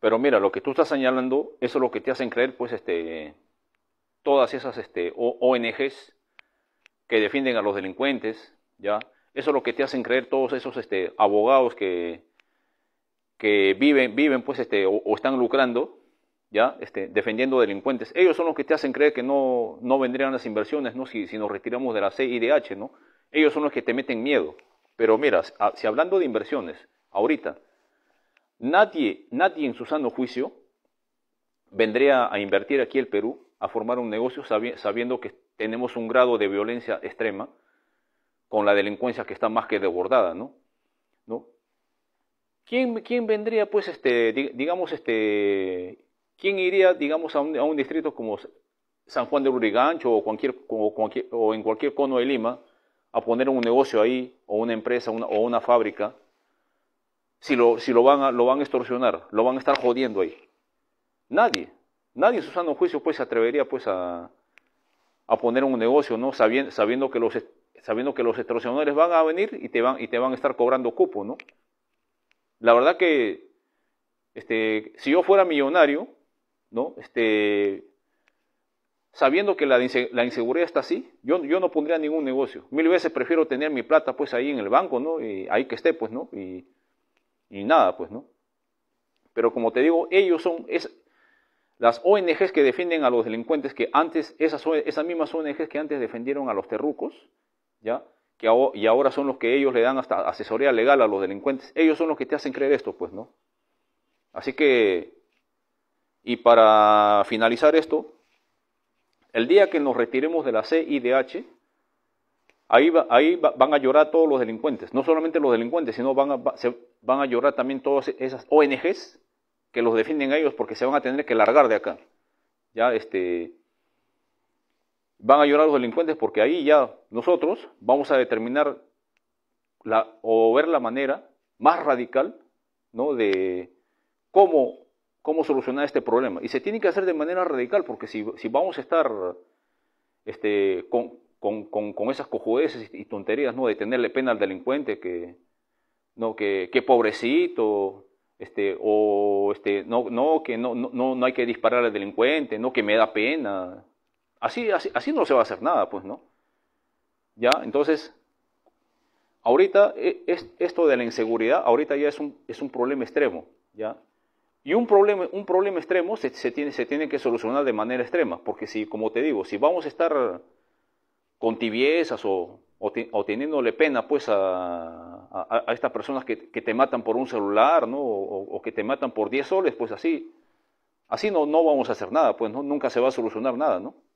Pero mira, lo que tú estás señalando, eso es lo que te hacen creer, pues, este, todas esas este, ONGs que defienden a los delincuentes, ¿ya? Eso es lo que te hacen creer todos esos este, abogados que, que viven, viven pues, este, o, están lucrando, ¿ya? Este, defendiendo delincuentes. Ellos son los que te hacen creer que no, no vendrían las inversiones, ¿no? Si, si nos retiramos de la CIDH, ¿no? Ellos son los que te meten miedo. Pero mira, si ah, hablando de inversiones, ahorita Nadie, nadie en su sano juicio vendría a invertir aquí el Perú, a formar un negocio sabiendo que tenemos un grado de violencia extrema con la delincuencia que está más que desbordada, ¿no? ¿No? ¿Quién, quién vendría, pues, este, digamos, este, quién iría, digamos, a un, distrito como San Juan de Lurigancho o, en cualquier cono de Lima a poner un negocio ahí, o una empresa o una fábrica, si, lo, si lo, van a, lo van a extorsionar, lo van a estar jodiendo ahí. Nadie, nadie en juicio pues se atrevería pues a, poner un negocio, ¿no? Sabiendo, que los, sabiendo que los extorsionadores van a venir y te van, y te van a estar cobrando cupo, ¿no? La verdad que este, si yo fuera millonario, ¿no? Este, sabiendo que la, la inseguridad está así, yo, yo, no pondría ningún negocio. Mil veces prefiero tener mi plata pues ahí en el banco, ¿no? Y ahí que esté, pues, ¿no? Y ni nada, pues, ¿no? Pero como te digo, ellos son es, las ONGs que defienden a los delincuentes, que antes, esas, esas mismas ONGs que antes defendieron a los terrucos, ¿ya? Que y ahora son los que ellos le dan hasta asesoría legal a los delincuentes, ellos son los que te hacen creer esto, pues, ¿no? Así que, y para finalizar esto, el día que nos retiremos de la CIDH, Ahí, van a llorar todos los delincuentes, no solamente los delincuentes, sino van a, van a llorar también todas esas ONGs que los defienden a ellos porque se van a tener que largar de acá. Ya este, van a llorar los delincuentes porque ahí ya nosotros vamos a determinar la, o ver la manera más radical ¿no? de cómo, cómo solucionar este problema. Y se tiene que hacer de manera radical porque si, vamos a estar este, con, con, con, con esas cojudeces y tonterías, ¿no? De tenerle pena al delincuente, que, ¿no? Que, pobrecito, este, o este, no, no, que no, no, no hay que disparar al delincuente, no, que me da pena. Así, así, no se va a hacer nada, pues, ¿no? Ya, entonces, ahorita e, esto de la inseguridad, ahorita ya es un, es un problema extremo, ¿ya? Y un problema, un problema extremo se, se, tiene, se tiene que solucionar de manera extrema, porque si, como te digo, si vamos a estar con tibiezas o, teniéndole pena pues a, estas personas que, te matan por un celular, ¿no? O, que te matan por 10 soles, pues así. Así no, no vamos a hacer nada, pues ¿no? nunca se va a solucionar nada, ¿no?